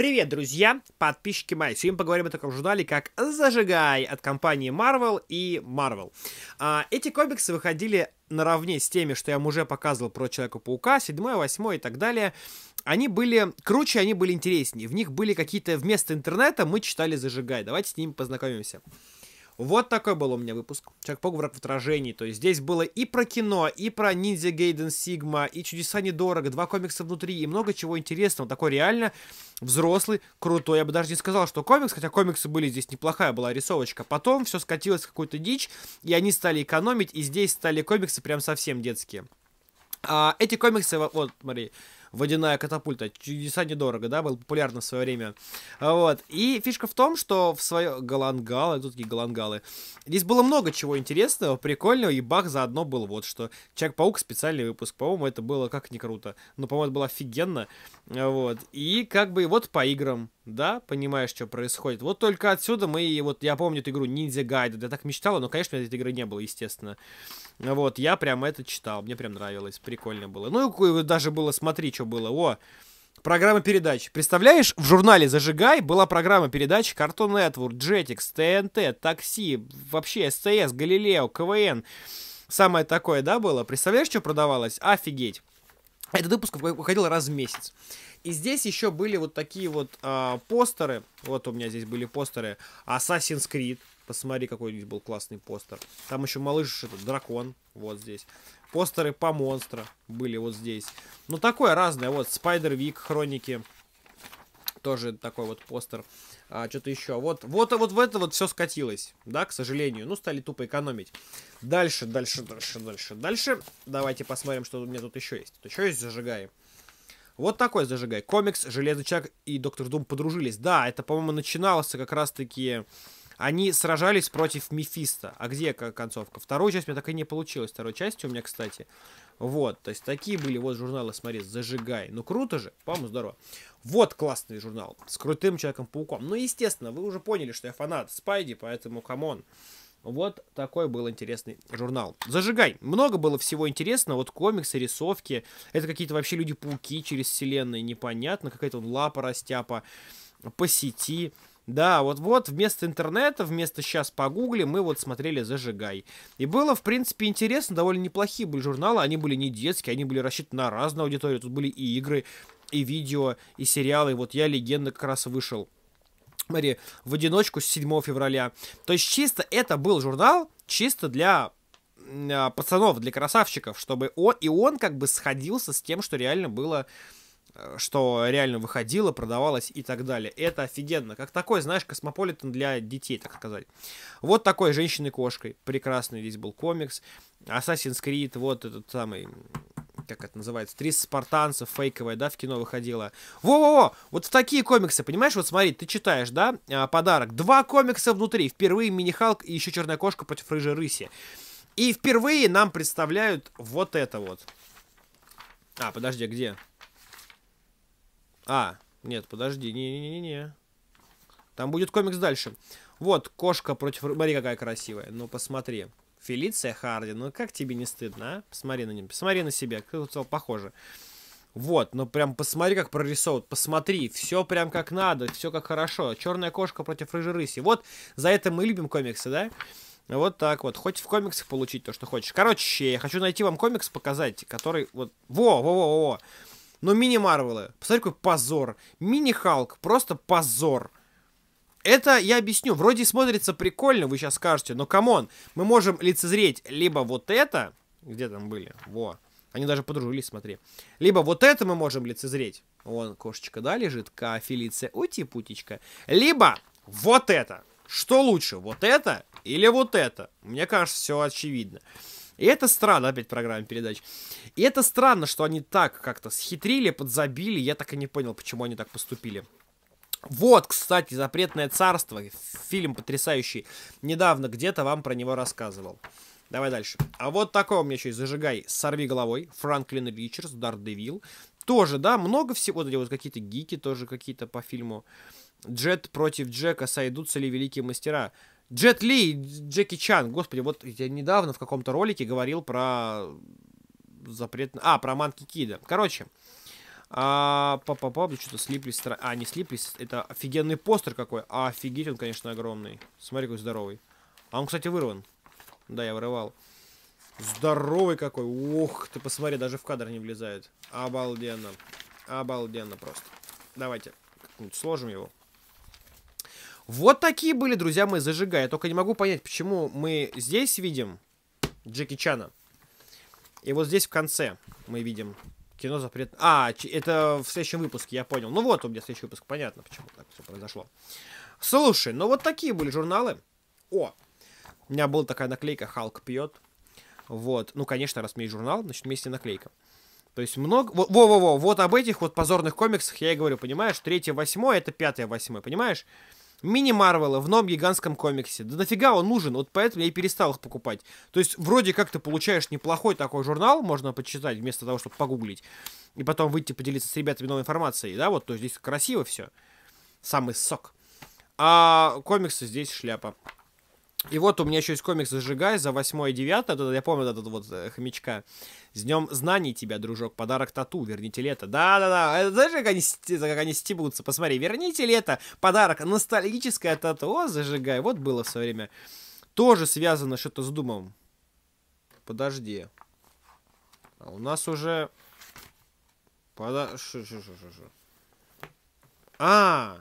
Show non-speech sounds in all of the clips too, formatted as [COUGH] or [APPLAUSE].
Привет, друзья, подписчики мои. Сегодня поговорим о таком журнале, как «Зажигай» от компании Marvel и Marvel. А, эти комиксы выходили наравне с теми, что я вам уже показывал про Человека-паука, 7, 8 и так далее, они были круче, они были интереснее. В них были какие-то вместо интернета мы читали «Зажигай». Давайте с ними познакомимся. Вот такой был у меня выпуск. Человек-паук враг в отражении. То есть здесь было и про кино, и про Ниндзя Гейден Сигма, и Чудеса недорого, два комикса внутри, и много чего интересного. Такой реально взрослый, крутой. Я бы даже не сказал, что комикс, хотя комиксы были здесь неплохая была рисовочка. Потом все скатилось в какую-то дичь, и они стали экономить, и здесь стали комиксы прям совсем детские. А, эти комиксы, вот, смотри, водяная катапульта. Чудеса недорого, да, был популярно в свое время. Вот. И фишка в том, что в свое... Галангалы, тут такие галангалы. Здесь было много чего интересного, прикольного, и бах заодно был вот что. Человек-паук, специальный выпуск. По-моему, это было как не круто. Но, по-моему, это было офигенно. Вот. И как бы вот по играм, да, понимаешь, что происходит. Вот только отсюда мы, вот я помню эту игру Ниндзя Гайда, я так мечтала, но, конечно, этой игры не было, естественно. Вот, я прям это читал, мне прям нравилось, прикольно было. Ну, даже было, смотри, что было? О, программа передач. Представляешь, в журнале «Зажигай» была программа передач Cartoon Network, Jetix, ТНТ, Такси, вообще СТС, Галилео, КВН. Самое такое, да, было? Представляешь, что продавалось? Офигеть. Этот выпуск выходил раз в месяц. И здесь еще были вот такие вот э, постеры. Вот у меня здесь были постеры Assassin's Creed. Посмотри, какой здесь был классный постер. Там еще малыш, этот дракон. Вот здесь. Постеры по монстра были вот здесь. Ну, такое разное. Вот, Спайдервик, Хроники. Тоже такой вот постер. А, что-то еще. Вот, вот, вот в это вот все скатилось. Да, к сожалению. Ну, стали тупо экономить. Дальше, дальше, дальше, дальше, дальше. Давайте посмотрим, что у меня тут еще есть. Тут еще есть зажигай. Вот такой зажигай. Комикс, Железный Человек и Доктор Дум подружились. Да, это, по-моему, начиналось как раз-таки они сражались против Мефиста. А где концовка? Вторую часть у меня так и не получилось. Второй части у меня, кстати. Вот, то есть такие были. Вот журналы, смотри, зажигай. Ну круто же, по-моему, здорово. Вот классный журнал с крутым Человеком-пауком. Ну, естественно, вы уже поняли, что я фанат Спайди, поэтому камон. Вот такой был интересный журнал. Зажигай. Много было всего интересного. Вот комиксы, рисовки. Это какие-то вообще люди-пауки через вселенные. Непонятно. Какая-то лапа-растяпа по сети. Да, вот-вот, вместо интернета, вместо «Сейчас погугли» мы вот смотрели «Зажигай». И было, в принципе, интересно, довольно неплохие были журналы, они были не детские, они были рассчитаны на разную аудиторию, тут были и игры, и видео, и сериалы, и вот «Я легенда» как раз вышел. Смотри, в одиночку с 7 февраля. То есть чисто это был журнал, чисто для а, пацанов, для красавчиков, чтобы он, и он как бы сходился с тем, что реально было Э, что реально выходило, продавалось и так далее. Это офигенно. Как такой, знаешь, космополитен для детей, так сказать. Вот такой женщины кошкой Прекрасный здесь был комикс. Assassin's Creed, вот этот самый как это называется, три спартанцев, фейковая, да, в кино выходила. Во-во-во, вот в такие комиксы, понимаешь, вот смотри, ты читаешь, да, а, подарок, два комикса внутри, впервые Мини-Халк и еще Черная Кошка против Рыжей Рыси. И впервые нам представляют вот это вот. А, подожди, а где? А, нет, подожди, не-не-не-не. Там будет комикс дальше. Вот, кошка против... Смотри, какая красивая. Ну, посмотри. Фелиция Харди, ну как тебе не стыдно, а? Посмотри на него, посмотри на себя, как похоже. Вот, ну прям посмотри, как прорисовывают, посмотри, все прям как надо, все как хорошо. Черная кошка против рыжей рыси. Вот за это мы любим комиксы, да? Вот так вот. Хоть в комиксах получить то, что хочешь. Короче, я хочу найти вам комикс показать, который вот... Во, во, во, во, во. Но мини-Марвелы, посмотри, какой позор. Мини-Халк, просто позор. Это я объясню. Вроде смотрится прикольно, вы сейчас скажете, но камон, мы можем лицезреть либо вот это, где там были, во, они даже подружились, смотри. Либо вот это мы можем лицезреть. Вон кошечка, да, лежит, ка, Фелиция, ути-путечка. Либо вот это. Что лучше, вот это или вот это? Мне кажется, все очевидно. И это странно, опять программа передач. И это странно, что они так как-то схитрили, подзабили. Я так и не понял, почему они так поступили. Вот, кстати, «Запретное царство». Фильм потрясающий. Недавно где-то вам про него рассказывал. Давай дальше. А вот такой у меня еще и «Зажигай, сорви головой». Франклин Ричардс, Дар Девил. Тоже, да, много всего. Вот, вот какие-то гики тоже какие-то по фильму. Джет против Джека сойдутся ли великие мастера? Джет Ли Джеки Чан. Господи, вот я недавно в каком-то ролике говорил про запрет... А, про Манки Кида. Короче, а, по что-то слиплись... Стра... А, не слиплись, это офигенный постер какой. А, офигеть, он, конечно, огромный. Смотри, какой здоровый. А он, кстати, вырван. Да, я вырывал. Здоровый какой. Ох, ты посмотри, даже в кадр не влезает. Обалденно. Обалденно просто. Давайте сложим его. Вот такие были, друзья мои, зажигая. Я только не могу понять, почему мы здесь видим Джеки Чана. И вот здесь в конце мы видим кино запрет... А, это в следующем выпуске, я понял. Ну вот у меня следующий выпуск, понятно, почему так все произошло. Слушай, ну вот такие были журналы. О, у меня была такая наклейка «Халк пьет». Вот, ну, конечно, раз у есть журнал, значит, вместе наклейка. То есть много... Во-во-во, вот об этих вот позорных комиксах я и говорю, понимаешь? Третье, восьмое, это пятое, восьмое, понимаешь? мини-Марвела в новом гигантском комиксе. Да нафига он нужен? Вот поэтому я и перестал их покупать. То есть вроде как ты получаешь неплохой такой журнал, можно почитать вместо того, чтобы погуглить. И потом выйти поделиться с ребятами новой информацией. Да, вот, то есть здесь красиво все. Самый сок. А комиксы здесь шляпа. И вот у меня еще есть комикс «Зажигай» за 8 и 9. Я помню этот вот э, хомячка. С днем знаний тебя, дружок. Подарок тату. Верните лето. Да-да-да. Э, знаешь, как они, как они стебутся? Посмотри. Верните лето. Подарок. ностальгическая тату. О, «Зажигай». Вот было в свое время. Тоже связано что-то с Думом. Подожди. А у нас уже... Пода... Шо, шо, шо, шо, шо. А,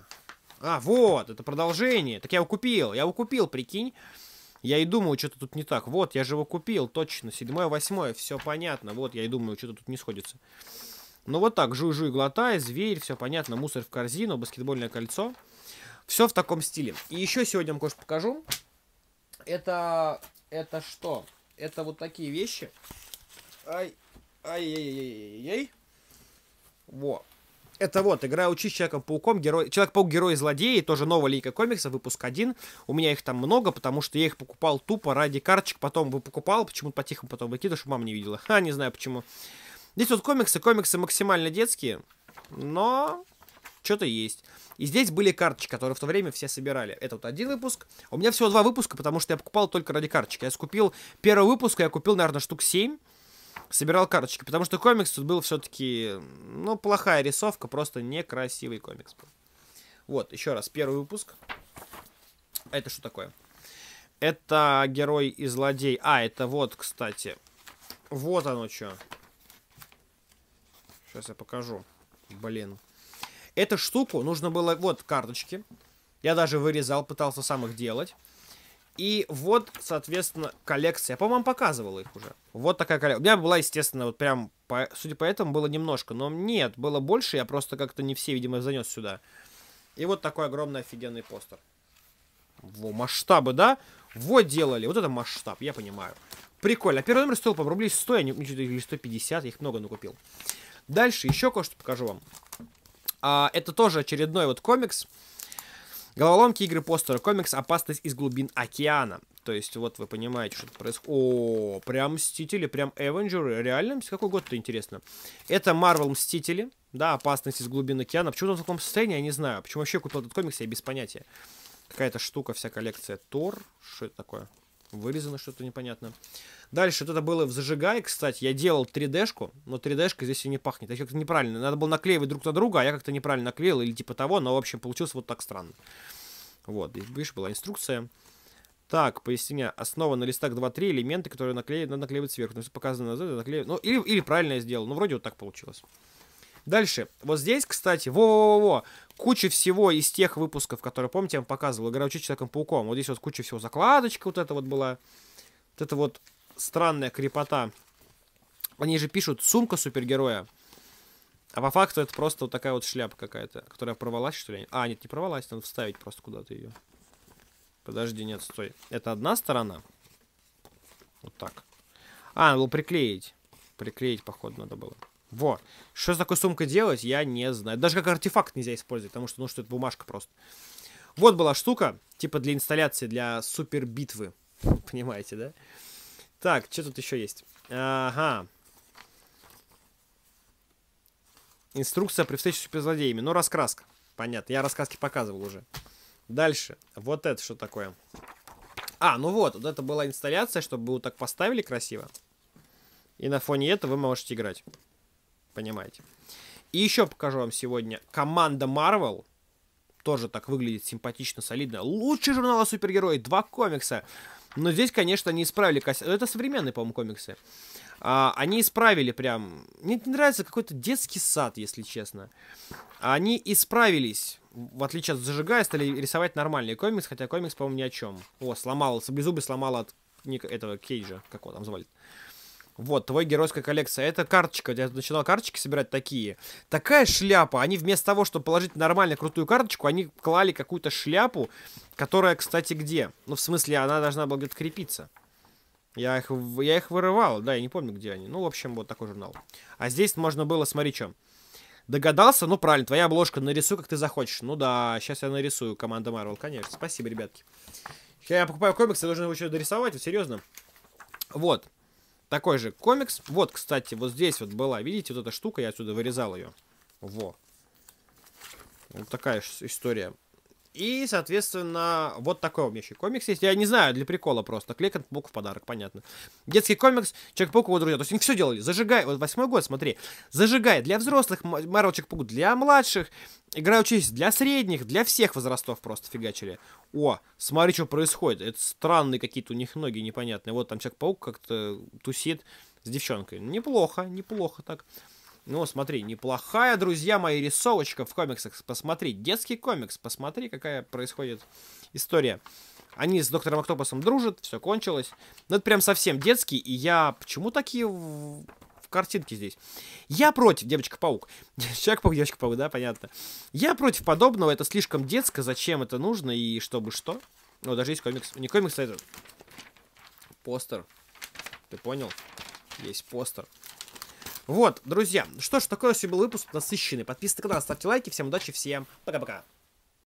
а, вот, это продолжение. Так я его купил, я его купил, прикинь. Я и думаю, что-то тут не так. Вот, я же его купил, точно. Седьмое, восьмое, все понятно. Вот, я и думаю, что-то тут не сходится. Ну вот так, жуй-жуй, глотай, зверь, все понятно, мусор в корзину, баскетбольное кольцо. Все в таком стиле. И еще сегодня вам кое-что покажу. Это... это что? Это вот такие вещи. Ай, ай-яй-яй-яй-яй. Во. Это вот, игра «Учись Человеком-пауком», герой... Человек-паук, герой злодеи, тоже новая линейка комикса выпуск один. У меня их там много, потому что я их покупал тупо ради карточек, потом вы покупал, почему-то по-тихому потом выкидывал, чтобы мама не видела. А, [LAUGHS] не знаю почему. Здесь вот комиксы, комиксы максимально детские, но что-то есть. И здесь были карточки, которые в то время все собирали. Это вот один выпуск. У меня всего два выпуска, потому что я покупал только ради карточек. Я скупил первый выпуск, я купил, наверное, штук семь собирал карточки, потому что комикс тут был все-таки, ну, плохая рисовка, просто некрасивый комикс был. Вот, еще раз, первый выпуск. Это что такое? Это герой и злодей. А, это вот, кстати. Вот оно что. Сейчас я покажу. Блин. Эту штуку нужно было... Вот карточки. Я даже вырезал, пытался сам их делать. И вот, соответственно, коллекция. Я, по-моему, показывал их уже. Вот такая коллекция. У меня была, естественно, вот прям, по... судя по этому, было немножко. Но нет, было больше. Я просто как-то не все, видимо, занес сюда. И вот такой огромный офигенный постер. Во, масштабы, да? Вот делали. Вот это масштаб, я понимаю. Прикольно. А первый номер стоил, по рублей 100, они, или 150, я их много накупил. Дальше еще кое-что покажу вам. А, это тоже очередной вот комикс. Головоломки, игры, постеры, комикс, опасность из глубин океана. То есть, вот вы понимаете, что происходит. О, прям Мстители, прям Эвенджеры. Реально? Какой год-то интересно. Это Марвел Мстители. Да, опасность из глубин океана. Почему он в таком состоянии, я не знаю. Почему вообще купил этот комикс, я без понятия. Какая-то штука, вся коллекция Тор. Что это такое? вырезано что-то непонятно. Дальше, вот это было в зажигай, кстати, я делал 3D-шку, но 3D-шка здесь и не пахнет, я а как-то неправильно, надо было наклеивать друг на друга, а я как-то неправильно наклеил или типа того, но, в общем, получилось вот так странно. Вот, здесь, видишь, была инструкция. Так, поясня, основа на листах 2-3, элементы, которые наклеить, надо наклеивать сверху, ну, если показано, наклеивать, ну, или, или правильно я сделал, ну, вроде вот так получилось. Дальше. Вот здесь, кстати, во-во-во-во, куча всего из тех выпусков, которые, помните, я вам показывал, игра учить Человеком-пауком. Вот здесь вот куча всего, закладочка вот это вот была. Вот это вот странная крепота. Они же пишут «сумка супергероя». А по факту это просто вот такая вот шляпа какая-то, которая порвалась, что ли? А, нет, не порвалась, надо вставить просто куда-то ее. Подожди, нет, стой. Это одна сторона? Вот так. А, надо было приклеить. Приклеить, походу, надо было. Вот. Что с такой сумкой делать, я не знаю. Даже как артефакт нельзя использовать, потому что, ну, что это бумажка просто. Вот была штука, типа для инсталляции, для супер битвы. [LAUGHS] Понимаете, да? Так, что тут еще есть? Ага. Инструкция при встрече с суперзлодеями. Ну, раскраска. Понятно, я раскраски показывал уже. Дальше. Вот это что такое? А, ну вот, вот это была инсталляция, чтобы вы вот так поставили красиво. И на фоне этого вы можете играть. Понимаете. И еще покажу вам сегодня. Команда Marvel тоже так выглядит симпатично, солидно. Лучший журнал о супергерои. Два комикса. Но здесь, конечно, они исправили косяк. Это современные, по-моему, комиксы. А, они исправили прям... Мне не нравится какой-то детский сад, если честно. Они исправились. В отличие от зажигая, стали рисовать нормальный комикс, хотя комикс, по-моему, ни о чем. О, сломал, саблезубый сломал от этого Кейджа, как его там звали. -то. Вот, твой геройская коллекция. Это карточка. Я начинал карточки собирать такие. Такая шляпа. Они вместо того, чтобы положить нормально крутую карточку, они клали какую-то шляпу, которая, кстати, где? Ну, в смысле, она должна была где-то крепиться. Я их, я их вырывал, да, я не помню, где они. Ну, в общем, вот такой журнал. А здесь можно было, смотри, что. Догадался? Ну, правильно, твоя обложка, нарисуй, как ты захочешь. Ну да, сейчас я нарисую, команда Marvel, конечно. Спасибо, ребятки. Я покупаю комиксы, я должен его еще дорисовать, серьезно. Вот такой же комикс. Вот, кстати, вот здесь вот была, видите, вот эта штука, я отсюда вырезал ее. Во. Вот такая история. И, соответственно, вот такой у меня еще комикс есть. Я не знаю, для прикола просто. Кликант пук в подарок, понятно. Детский комикс, Человек-паук его друзья. То есть они все делали. Зажигай, вот восьмой год, смотри. Зажигай для взрослых, Марвел Человек-паук для младших. Игра учились для средних, для всех возрастов просто фигачили. О, смотри, что происходит. Это странные какие-то у них ноги непонятные. Вот там Человек-паук как-то тусит с девчонкой. Неплохо, неплохо так. Ну, смотри, неплохая, друзья мои, рисовочка в комиксах. Посмотри, детский комикс, посмотри, какая происходит история. Они с Доктором Октопусом дружат, все кончилось. Но ну, это прям совсем детский, и я... Почему такие в... в картинке здесь? Я против, Девочка-паук. [LAUGHS] Человек-паук, Девочка-паук, да, понятно. Я против подобного, это слишком детско, зачем это нужно и чтобы что. Ну, даже есть комикс. Не комикс, а это... Постер. Ты понял? Есть постер. Вот, друзья, что ж, такой у нас был выпуск насыщенный. Подписывайтесь на канал, ставьте лайки, всем удачи, всем пока-пока.